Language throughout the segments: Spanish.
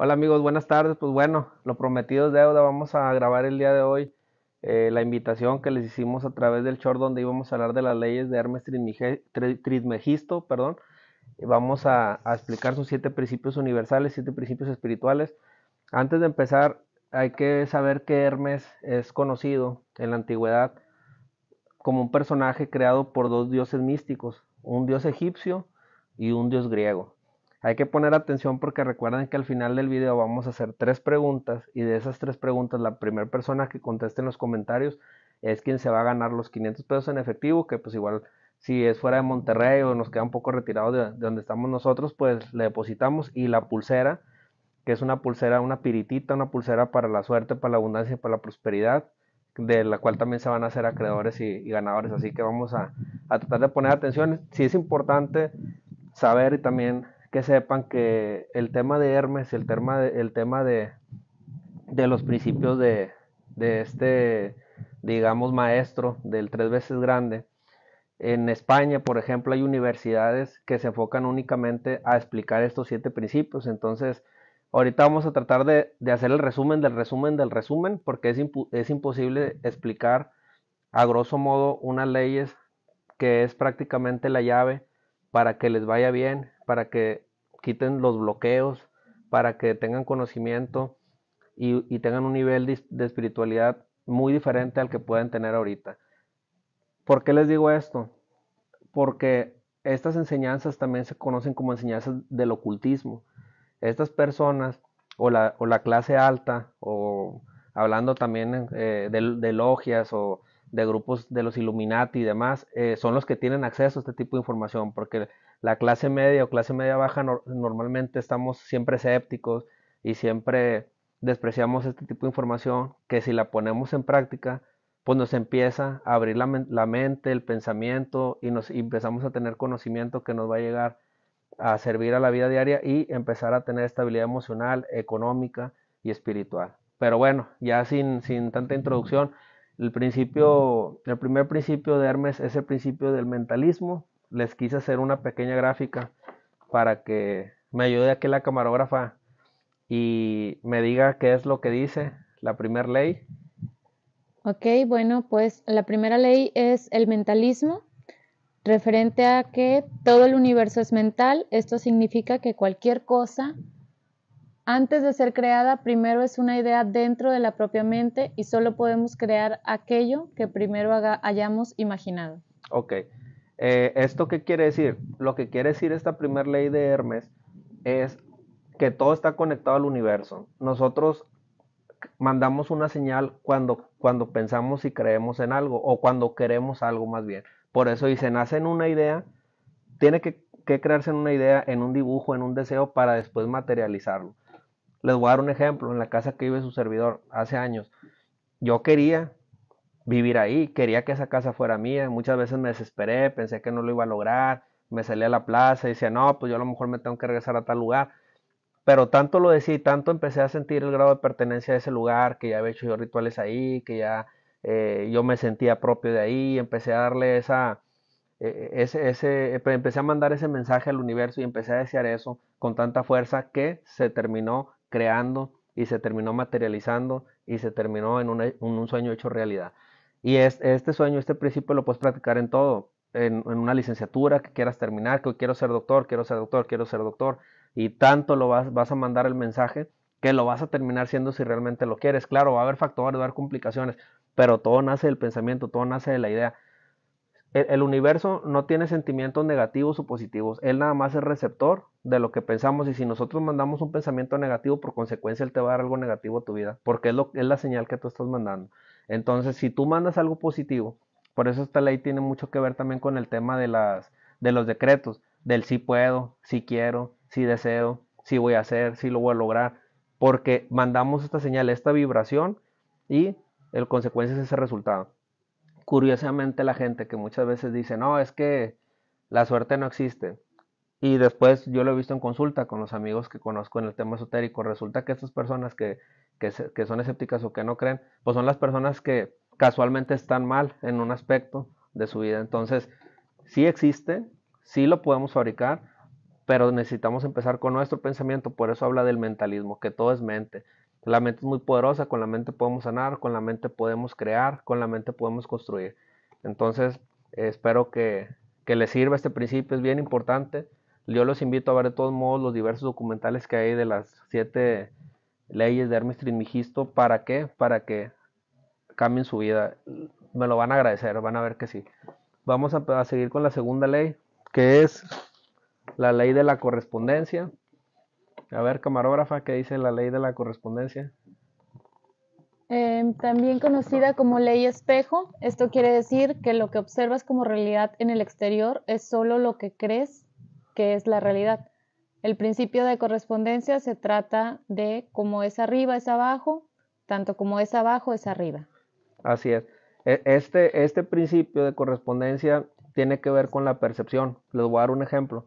Hola amigos, buenas tardes. Pues bueno, lo prometido es deuda. Vamos a grabar el día de hoy eh, la invitación que les hicimos a través del short donde íbamos a hablar de las leyes de Hermes Trismegisto. Perdón. Vamos a, explicar sus siete principios universales, siete principios espirituales. Antes de empezar, hay que saber que Hermes es conocido en la antigüedad como un personaje creado por dos dioses místicos, un dios egipcio y un dios griego. Hay que poner atención porque recuerden que al final del video vamos a hacer tres preguntas y de esas tres preguntas la primera persona que conteste en los comentarios es quien se va a ganar los 500 pesos en efectivo, que pues igual si es fuera de Monterrey o nos queda un poco retirado de, donde estamos nosotros, pues le depositamos y la pulsera, que es una pulsera, una piritita, una pulsera para la suerte, para la abundancia, y para la prosperidad, de la cual también se van a hacer acreedores y, ganadores. Así que vamos a, tratar de poner atención. Si es importante saber y también que sepan que el tema de Hermes, el tema de, tema de, los principios de, este, digamos, maestro del tres veces grande, en España, por ejemplo, hay universidades que se enfocan únicamente a explicar estos siete principios. Entonces, ahorita vamos a tratar de, hacer el resumen del resumen del resumen, porque es, es imposible explicar a grosso modo unas leyes que es prácticamente la llave para que les vaya bien, para que quiten los bloqueos, para que tengan conocimiento y, tengan un nivel de, espiritualidad muy diferente al que pueden tener ahorita. ¿Por qué les digo esto? Porque estas enseñanzas también se conocen como enseñanzas del ocultismo. Estas personas o la, clase alta, o hablando también eh, de, logias o de grupos de los Illuminati y demás, eh, son los que tienen acceso a este tipo de información, porque la clase media o clase media baja normalmente estamos siempre escépticos y siempre despreciamos este tipo de información que si la ponemos en práctica, pues nos empieza a abrir la, mente, el pensamiento y nos empezamos a tener conocimiento que nos va a llegar a servir a la vida diaria y empezar a tener estabilidad emocional, económica y espiritual. Pero bueno, ya sin, sin tanta introducción, el principio, el primer principio de Hermes es el principio del mentalismo. Les quise hacer una pequeña gráfica para que me ayude aquí la camarógrafa y me diga qué es lo que dice la primera ley. Ok, bueno, pues la primera ley es el mentalismo, referente a que todo el universo es mental. Esto significa que cualquier cosa antes de ser creada, primero es una idea dentro de la propia mente y solo podemos crear aquello que primero hayamos imaginado. Ok. Eh, ¿Esto qué quiere decir? Lo que quiere decir esta primera ley de Hermes es que todo está conectado al universo. Nosotros mandamos una señal cuando, cuando pensamos y creemos en algo o cuando queremos algo más bien. Por eso dice, nace en una idea, tiene que crearse en una idea, en un dibujo, en un deseo para después materializarlo. Les voy a dar un ejemplo, en la casa que vive su servidor hace años, yo quería vivir ahí, quería que esa casa fuera mía, muchas veces me desesperé, pensé que no lo iba a lograr, me salí a la plaza y decía, no, pues yo a lo mejor me tengo que regresar a tal lugar, pero tanto lo decía, tanto empecé a sentir el grado de pertenencia a ese lugar, que ya había hecho yo rituales ahí, que ya eh, yo me sentía propio de ahí, empecé a darle esa, eh, ese, empecé a mandar ese mensaje al universo y empecé a desear eso con tanta fuerza que se terminó creando y se terminó materializando y se terminó en, un sueño hecho realidad. Y este sueño, este principio lo puedes practicar en todo, en, una licenciatura que quieras terminar, que quiero ser doctor, quiero ser doctor, quiero ser doctor, y tanto lo vas, vas a mandar el mensaje que lo vas a terminar siendo si realmente lo quieres. Claro, va a haber factores, va a haber complicaciones, pero todo nace del pensamiento, todo nace de la idea el, universo no tiene sentimientos negativos o positivos, él nada más es receptor de lo que pensamos y si nosotros mandamos un pensamiento negativo, por consecuencia él te va a dar algo negativo a tu vida, porque es, es la señal que tú estás mandando. Entonces, si tú mandas algo positivo, por eso esta ley tiene mucho que ver también con el tema de, las, de los decretos, del si puedo, si quiero, si deseo, si voy a hacer, si lo voy a lograr, porque mandamos esta señal, esta vibración y el consecuencia es ese resultado curiosamente la gente que muchas veces dice, no, es que la suerte no existe. Y después yo lo he visto en consulta con los amigos que conozco en el tema esotérico. Resulta que estas personas que, que, son escépticas o que no creen, pues son las personas que casualmente están mal en un aspecto de su vida. Entonces, sí existe, sí lo podemos fabricar, pero necesitamos empezar con nuestro pensamiento. Por eso habla del mentalismo, que todo es mente. La mente es muy poderosa, con la mente podemos sanar, con la mente podemos crear, con la mente podemos construir. Entonces, espero que, les sirva este principio, es bien importante. Yo los invito a ver de todos modos los diversos documentales que hay de las siete leyes de Hermes Trismegisto. ¿Para qué? Para que cambien su vida. Me lo van a agradecer, van a ver que sí. Vamos a seguir con la segunda ley, que es la ley de la correspondencia. A ver, camarógrafa, ¿qué dice la ley de la correspondencia? Em, también conocida como ley espejo, esto quiere decir que lo que observas como realidad en el exterior es solo lo que crees que es la realidad. El principio de correspondencia se trata de como es arriba es abajo, tanto como es abajo es arriba. Así es. E, este, este principio de correspondencia tiene que ver con la percepción. Les voy a dar un ejemplo.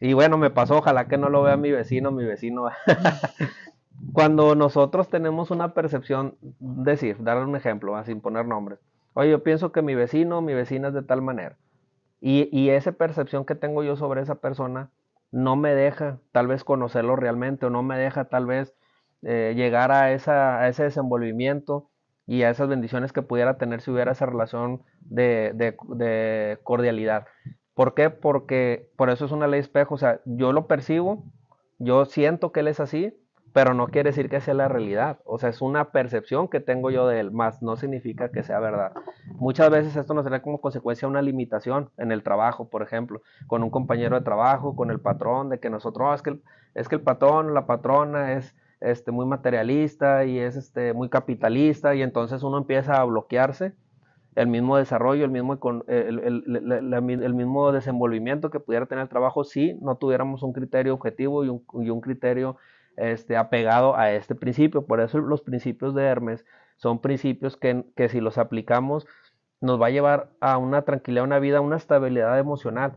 Y bueno, me pasó, ojalá que no lo vea mi vecino, mi vecino. Cuando nosotros tenemos una percepción, decir, dar un ejemplo, sin poner nombres. Oye, yo pienso que mi vecino, mi vecina es de tal manera. Y, y esa percepción que tengo yo sobre esa persona no me deja tal vez conocerlo realmente o no me deja tal vez eh, llegar a, esa, a, ese desenvolvimiento y a esas bendiciones que pudiera tener si hubiera esa relación de, de cordialidad. ¿Por qué? Porque por eso es una ley espejo. O sea, yo lo percibo, yo siento que él es así, pero no quiere decir que sea la realidad. O sea, es una percepción que tengo yo de él, más no significa que sea verdad. Muchas veces esto nos trae como consecuencia una limitación en el trabajo, por ejemplo, con un compañero de trabajo, con el patrón, de que nosotros, ah, es, que el, patrón, la patrona es este, muy materialista y es este, muy capitalista, y entonces uno empieza a bloquearse el mismo desarrollo, el mismo, el, el, mismo desenvolvimiento que pudiera tener el trabajo si no tuviéramos un criterio objetivo y un, criterio este, apegado a este principio. Por eso los principios de Hermes son principios que, que si los aplicamos nos va a llevar a una tranquilidad, una vida, una estabilidad emocional.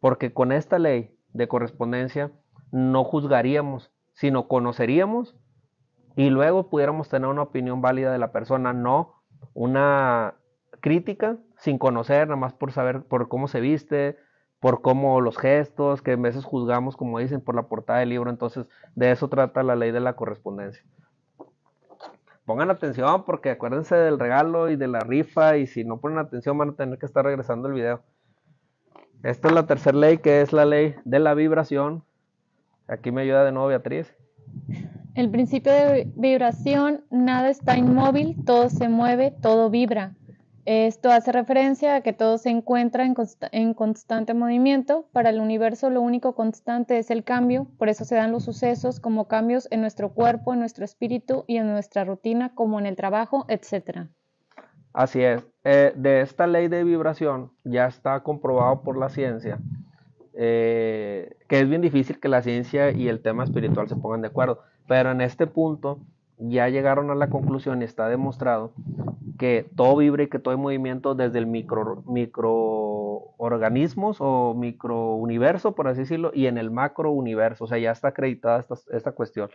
Porque con esta ley de correspondencia no juzgaríamos, sino conoceríamos y luego pudiéramos tener una opinión válida de la persona, no una crítica sin conocer, nada más por saber por cómo se viste, por cómo los gestos, que a veces juzgamos, como dicen, por la portada del libro. Entonces, de eso trata la ley de la correspondencia. Pongan atención porque acuérdense del regalo y de la rifa y si no ponen atención van a tener que estar regresando el video. Esta es la tercera ley que es la ley de la vibración. Aquí me ayuda de nuevo Beatriz. El principio de vibración, nada está inmóvil, todo se mueve, todo vibra. Esto hace referencia a que todo se encuentra en, constante movimiento. Para el universo lo único constante es el cambio, por eso se dan los sucesos como cambios en nuestro cuerpo, en nuestro espíritu y en nuestra rutina, como en el trabajo, etc. Así es. Eh, de esta ley de vibración ya está comprobado por la ciencia eh, que es bien difícil que la ciencia y el tema espiritual se pongan de acuerdo, pero en este punto ya llegaron a la conclusión y está demostrado que todo vibre y que todo hay movimiento desde el micro, microorganismos o microuniverso, por así decirlo, y en el macrouniverso, o sea, ya está acreditada esta, esta cuestión.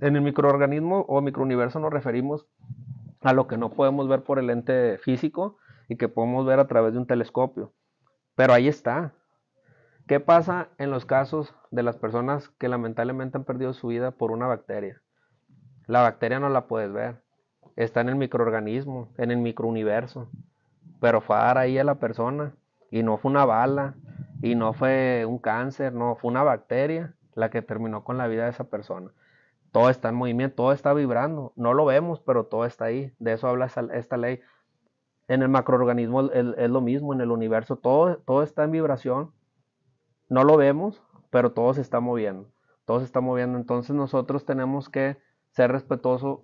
En el microorganismo o microuniverso nos referimos a lo que no podemos ver por el ente físico y que podemos ver a través de un telescopio. Pero ahí está. ¿Qué pasa en los casos de las personas que lamentablemente han perdido su vida por una bacteria? La bacteria no la puedes ver, está en el microorganismo, en el microuniverso. Pero fue a dar ahí a la persona. Y no fue una bala, y no fue un cáncer, no, fue una bacteria la que terminó con la vida de esa persona. Todo está en movimiento, todo está vibrando. No lo vemos, pero todo está ahí. De eso habla esta ley. En el macroorganismo es lo mismo, en el universo todo, todo está en vibración. No lo vemos, pero todo se está moviendo. Todo se está moviendo. Entonces nosotros tenemos que ser respetuosos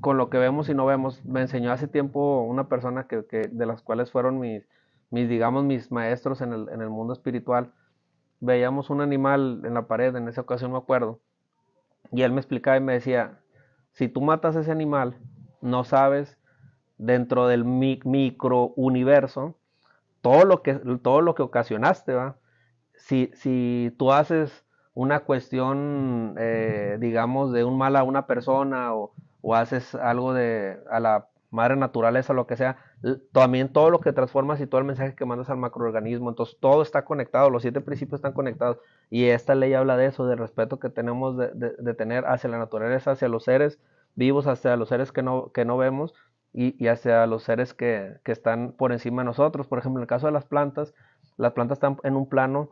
con lo que vemos y no vemos. Me enseñó hace tiempo una persona que, de las cuales fueron mis, mis digamos, mis maestros en el, mundo espiritual. Veíamos un animal en la pared, en esa ocasión me acuerdo, y él me explicaba y me decía, si tú matas ese animal, no sabes dentro del micro universo todo lo que, todo lo que ocasionaste, ¿va? Si, si tú haces una cuestión, eh, digamos, de un mal a una persona o o haces algo de a la madre naturaleza, lo que sea, también todo lo que transformas y todo el mensaje que mandas al macroorganismo, entonces todo está conectado, los siete principios están conectados y esta ley habla de eso, del respeto que tenemos de, tener hacia la naturaleza, hacia los seres vivos, hacia los seres que no, que no vemos y, hacia los seres que, que están por encima de nosotros. Por ejemplo, en el caso de las plantas, las plantas están en un plano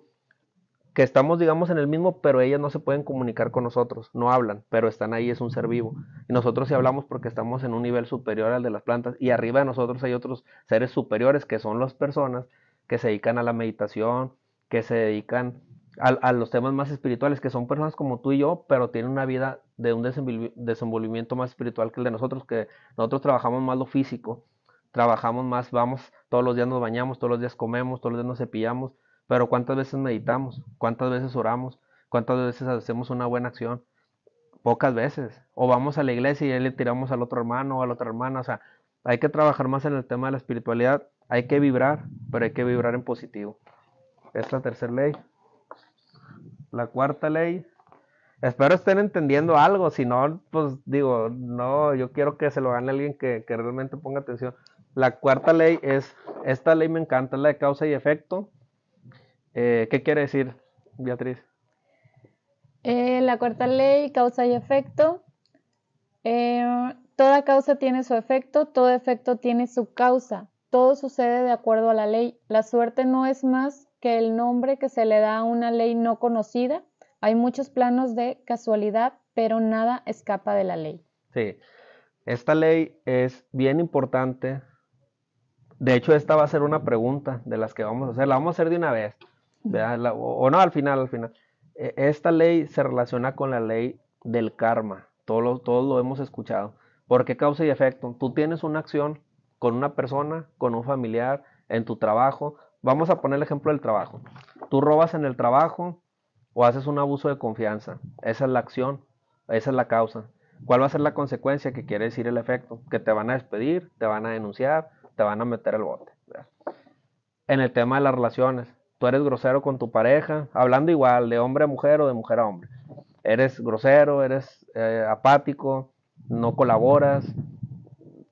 que estamos, digamos, en el mismo, pero ellas no se pueden comunicar con nosotros, no hablan, pero están ahí, es un ser vivo. Y nosotros sí hablamos porque estamos en un nivel superior al de las plantas y arriba de nosotros hay otros seres superiores que son las personas que se dedican a la meditación, que se dedican a, a los temas más espirituales, que son personas como tú y yo, pero tienen una vida de un desenvolvimiento más espiritual que el de nosotros, que nosotros trabajamos más lo físico, trabajamos más, vamos, todos los días nos bañamos, todos los días comemos, todos los días nos cepillamos, pero ¿cuántas veces meditamos? ¿Cuántas veces oramos? ¿Cuántas veces hacemos una buena acción? Pocas veces. O vamos a la iglesia y le tiramos al otro hermano o a la otra hermana. O sea, hay que trabajar más en el tema de la espiritualidad. Hay que vibrar, pero hay que vibrar en positivo. Es la tercera ley. La cuarta ley. Espero estén entendiendo algo. Si no, pues digo, no, yo quiero que se lo gane alguien que, que realmente ponga atención. La cuarta ley es, esta ley me encanta, la de causa y efecto eh, ¿Qué quiere decir, Beatriz? Eh, la cuarta ley, causa y efecto. Eh, toda causa tiene su efecto, todo efecto tiene su causa. Todo sucede de acuerdo a la ley. La suerte no es más que el nombre que se le da a una ley no conocida. Hay muchos planos de casualidad, pero nada escapa de la ley. Sí, esta ley es bien importante. De hecho, esta va a ser una pregunta de las que vamos a hacer. La vamos a hacer de una vez o, no, al final, al final. E, esta ley se relaciona con la ley del karma, todo lo, lo hemos escuchado. porque causa y efecto? Tú tienes una acción con una persona, con un familiar, en tu trabajo. Vamos a poner el ejemplo del trabajo. Tú robas en el trabajo o haces un abuso de confianza. Esa es la acción, esa es la causa. ¿Cuál va a ser la consecuencia? Que quiere decir el efecto. Que te van a despedir, te van a denunciar, te van a meter el bote. En el tema de las relaciones, tú eres grosero con tu pareja, hablando igual, de hombre a mujer o de mujer a hombre. Eres grosero, eres eh, apático, no colaboras,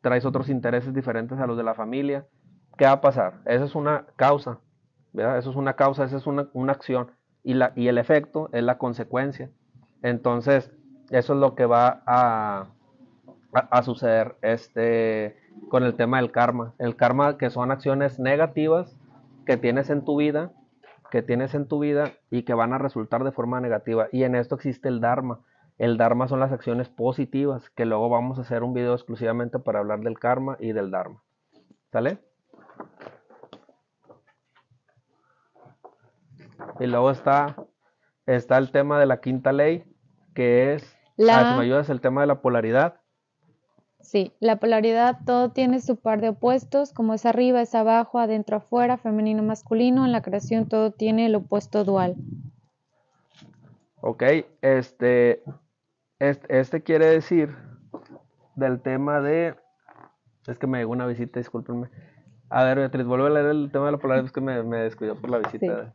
traes otros intereses diferentes a los de la familia. ¿Qué va a pasar? Esa es una causa, ¿verdad? Eso es una causa, esa es una, acción. Y, la, y el efecto es la consecuencia. Entonces, eso es lo que va a, suceder este, con el tema del karma. El karma que son acciones negativas que tienes en tu vida que tienes en tu vida y que van a resultar de forma negativa. Y en esto existe el Dharma. El Dharma son las acciones positivas, que luego vamos a hacer un video exclusivamente para hablar del karma y del Dharma. ¿Sale? Y luego está, el tema de la quinta ley, que es... La... Ah, me ayudas, el tema de la polaridad. Sí, la polaridad todo tiene su par de opuestos, como es arriba, es abajo, adentro, afuera, femenino, masculino, en la creación todo tiene el opuesto dual. Ok, este, este, quiere decir del tema de... Es que me llegó una visita, discúlpenme. A ver, Beatriz, vuelve a leer el tema de la polaridad, es que me, descuidó por la visita.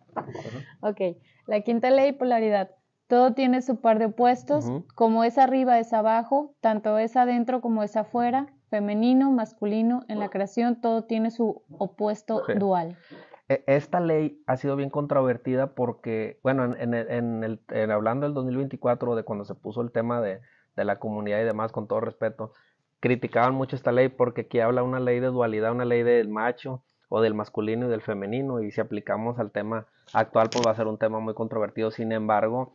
Ok, la quinta ley, polaridad. Todo tiene su par de opuestos, como es arriba es abajo, tanto es adentro como es afuera, femenino, masculino, en la creación todo tiene su opuesto dual. E, esta ley ha sido bien controvertida porque, bueno, en, el, hablando del 2024, de cuando se puso el tema de, de la comunidad y demás, con todo respeto, criticaban mucho esta ley porque aquí habla una ley de dualidad, una ley del macho o del masculino y del femenino, y si aplicamos al tema actual, pues va a ser un tema muy controvertido. Sin embargo,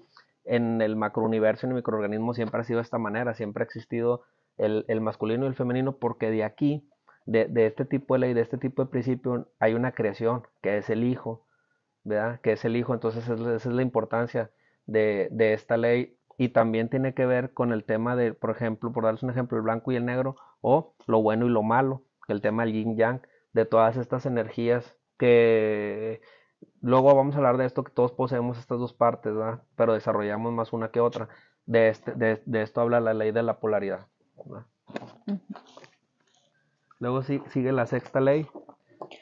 en el macrouniverso, en el microorganismo, siempre ha sido de esta manera, siempre ha existido el, masculino y el femenino, porque de aquí, de, este tipo de ley, de este tipo de principio, hay una creación, que es el hijo, ¿verdad? Que es el hijo, entonces esa es la importancia de, de esta ley y también tiene que ver con el tema de, por ejemplo, por darles un ejemplo, el blanco y el negro, o lo bueno y lo malo, el tema del yin yang, de todas estas energías que luego vamos a hablar de esto que todos poseemos estas dos partes, ¿verdad? Pero desarrollamos más una que otra. De, este, esto habla la ley de la polaridad. Luego sigue la sexta ley,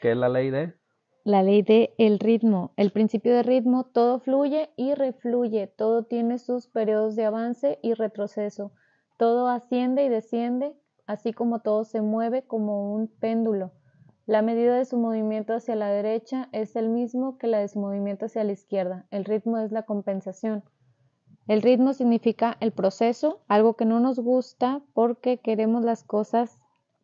que es la ley de... La ley de el ritmo. El principio de ritmo, todo fluye y refluye, todo tiene sus periodos de avance y retroceso, todo asciende y desciende, así como todo se mueve como un péndulo. La medida de su movimiento hacia la derecha es el mismo que la de su movimiento hacia la izquierda. El ritmo es la compensación. El ritmo significa el proceso, algo que no nos gusta porque queremos las cosas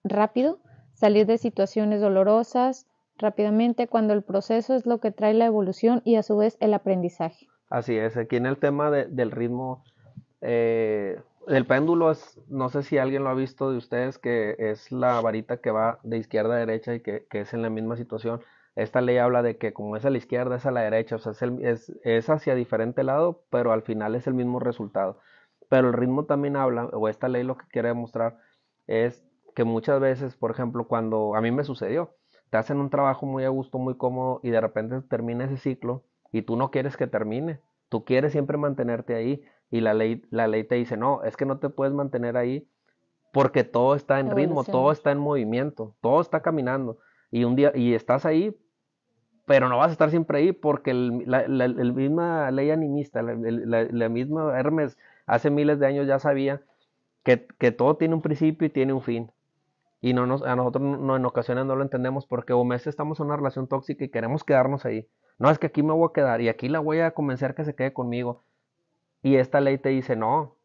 rápido, salir de situaciones dolorosas rápidamente cuando el proceso es lo que trae la evolución y a su vez el aprendizaje. Así es, aquí en el tema del ritmo eh, el péndulo es, no sé si alguien lo ha visto de ustedes, que es la varita que va de izquierda a derecha y que, es en la misma situación. Esta ley habla de que como es a la izquierda, es a la derecha, o sea, es, es, es hacia diferente lado, pero al final es el mismo resultado. Pero el ritmo también habla, o esta ley lo que quiere demostrar es que muchas veces, por ejemplo, cuando a mí me sucedió, te hacen un trabajo muy a gusto, muy cómodo, y de repente termina ese ciclo y tú no quieres que termine, tú quieres siempre mantenerte ahí, y la ley, la ley te dice, no, es que no te puedes mantener ahí porque todo está en ritmo, todo está en movimiento, todo está caminando. Y un día, y estás ahí, pero no vas a estar siempre ahí porque el, la, el misma ley animista, la, misma Hermes, hace miles de años ya sabía que, que, todo tiene un principio y tiene un fin. Y no nos, a nosotros no, en ocasiones no lo entendemos porque un mes estamos en una relación tóxica y queremos quedarnos ahí. No, es que aquí me voy a quedar y aquí la voy a convencer que se quede conmigo. Y esta ley te dice, no,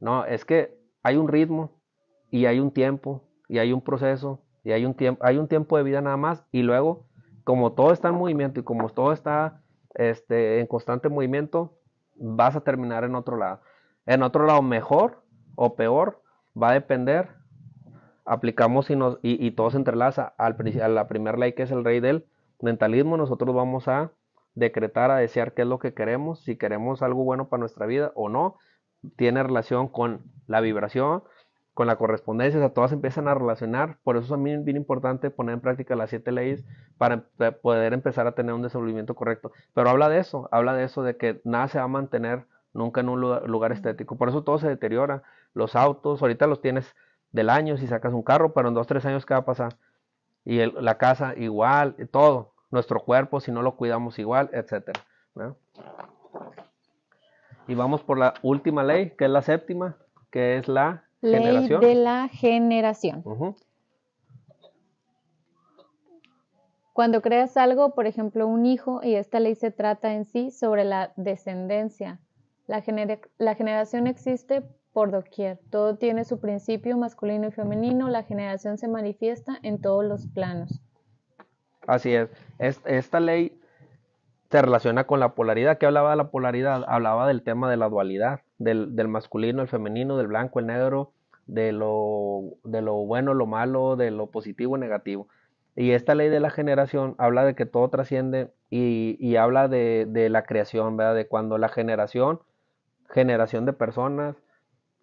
no, es que hay un ritmo y hay un tiempo y hay un proceso y hay un tiempo, hay un tiempo de vida nada más y luego, como todo está en movimiento y como todo está este, en constante movimiento, vas a terminar en otro lado. En otro lado mejor o peor va a depender. Aplicamos y, y, todo se entrelaza. Al, a la primera ley que es el rey del mentalismo, nosotros vamos a decretar, a desear qué es lo que queremos, si queremos algo bueno para nuestra vida o no, tiene relación con la vibración, con la correspondencia, o sea, todas empiezan a relacionar, por eso también es bien importante poner en práctica las siete leyes para poder empezar a tener un desarrollo correcto. Pero habla de eso, habla de eso, de que nada se va a mantener nunca en un lugar estético, por eso todo se deteriora, los autos, ahorita los tienes del año si sacas un carro, pero en dos, tres años, ¿qué va a pasar? Y la casa igual, todo, nuestro cuerpo si no lo cuidamos igual, etc. Y vamos por la última ley, que es la séptima, que es la ley de la generación. Cuando creas algo, por ejemplo, un hijo, y esta ley se trata en sí sobre la descendencia. la generación existe por doquier. Todo tiene su principio masculino y femenino. La generación se manifiesta en todos los planos. Así es. Esta ley se relaciona con la polaridad. ¿Qué hablaba de la polaridad? Hablaba del tema de la dualidad, del, masculino, el femenino, del blanco, el negro, de lo, de lo bueno, lo malo, de lo positivo y negativo. Y esta ley de la generación habla de que todo trasciende y, habla de, la creación, ¿verdad? De cuando la generación, generación de personas,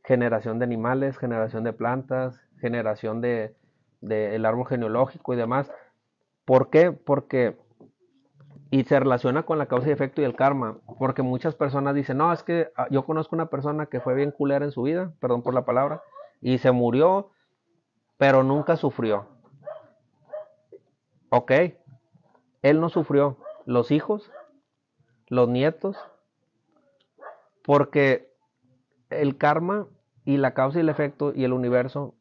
generación de animales, generación de plantas, generación del árbol genealógico y demás, ¿Por qué? Porque, y se relaciona con la causa y efecto y el karma, porque muchas personas dicen, no, es que ah, yo conozco una persona que fue bien culera en su vida, perdón por la palabra, y se murió, pero nunca sufrió. Ok, él no sufrió, los hijos, los nietos, porque el karma y la causa y el efecto y el universo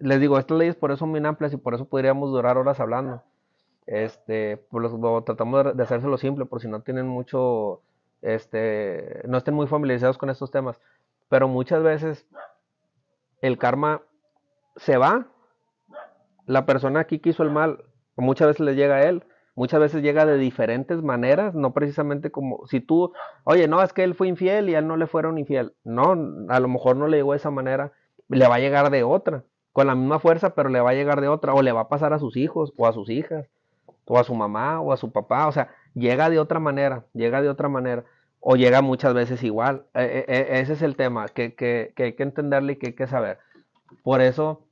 les digo, estas leyes por eso son muy amplias y por eso podríamos durar horas hablando. Este, pues, tratamos de hacérselo simple por si no tienen mucho, este, no estén muy familiarizados con estos temas. Pero muchas veces el karma se va, la persona aquí que hizo el mal, muchas veces le llega a él, muchas veces llega de diferentes maneras, no precisamente como si tú, oye, no, es que él fue infiel y a él no le fueron infiel. No, a lo mejor no le llegó de esa manera, le va a llegar de otra con la misma fuerza, pero le va a llegar de otra, o le va a pasar a sus hijos, o a sus hijas, o a su mamá, o a su papá, o sea, llega de otra manera, llega de otra manera, o llega muchas veces igual. E, e, e, ese es el tema que, hay que entenderle y que hay que saber. Por eso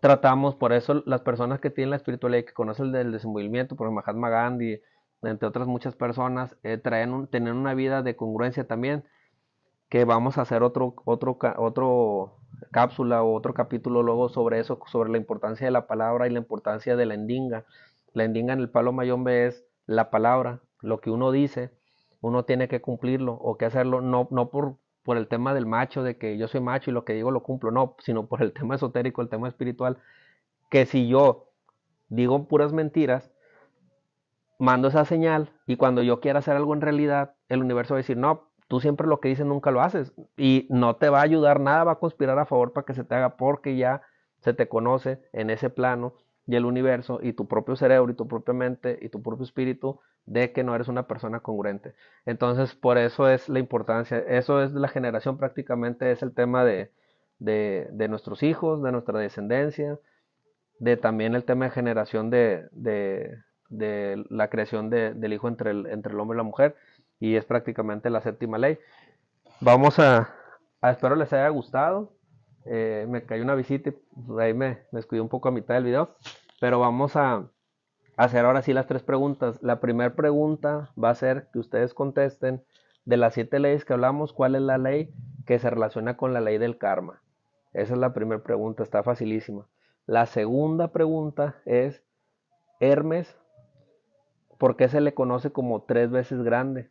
tratamos, por eso las personas que tienen la espiritualidad y que conocen el desenvolvimiento, por Mahatma Gandhi, entre otras muchas personas, eh, traen tener una vida de congruencia también, que vamos a hacer otro, otro, otro cápsula o otro capítulo luego sobre eso, sobre la importancia de la palabra y la importancia de la endinga. La endinga en el palo mayombe es la palabra, lo que uno dice, uno tiene que cumplirlo o que hacerlo, no, no por, por el tema del macho, de que yo soy macho y lo que digo lo cumplo, no, sino por el tema esotérico, el tema espiritual, que si yo digo puras mentiras, mando esa señal y cuando yo quiera hacer algo en realidad, el universo va a decir, no, tú siempre lo que dices nunca lo haces y no te va a ayudar nada, va a conspirar a favor para que se te haga porque ya se te conoce en ese plano y el universo y tu propio cerebro y tu propia mente y tu propio espíritu de que no eres una persona congruente. Entonces, por eso es la importancia, eso es la generación prácticamente, es el tema de, nuestros hijos, de nuestra descendencia, de también el tema de generación de, de la creación del hijo entre el hombre y la mujer y es prácticamente la séptima ley. Vamos a, espero les haya gustado. Eh, me cayó una visita y pues, ahí me, me un poco a mitad del video, pero vamos a hacer ahora sí las tres preguntas. La primera pregunta va a ser que ustedes contesten de las siete leyes que hablamos, ¿cuál es la ley que se relaciona con la ley del karma? Esa es la primera pregunta, está facilísima. La segunda pregunta es, Hermes, ¿por qué se le conoce como tres veces grande?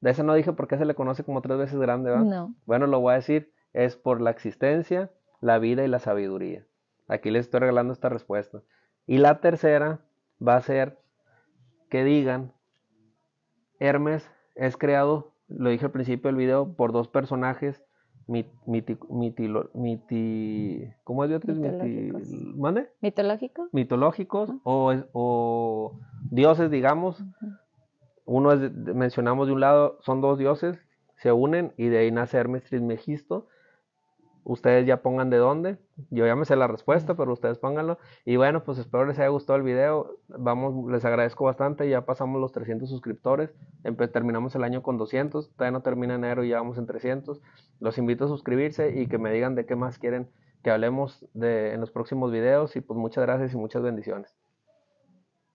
De ese no dije porque se le conoce como tres veces grande, Bueno, lo voy a decir, es por la existencia, la vida y la sabiduría. Aquí les estoy regalando esta respuesta. Y la tercera va a ser que digan, Hermes es creado, lo dije al principio del video, por dos personajes miti, ¿cómo es mitológicos. ¿Mitológicos? Mitológicos o, dioses, digamos, uno es, mencionamos de un lado, son dos dioses, se unen y de ahí nace Hermes Trismegisto. Ustedes ya pongan de dónde. Yo ya me sé la respuesta, pero ustedes pónganlo. Y bueno, pues espero les haya gustado el video. Vamos, les agradezco bastante. Ya pasamos los 300 suscriptores. terminamos el año con 200. Todavía no termina enero y ya vamos en 300. Los invito a suscribirse y que me digan de qué más quieren que hablemos de, en los próximos videos. Y pues muchas gracias y muchas bendiciones.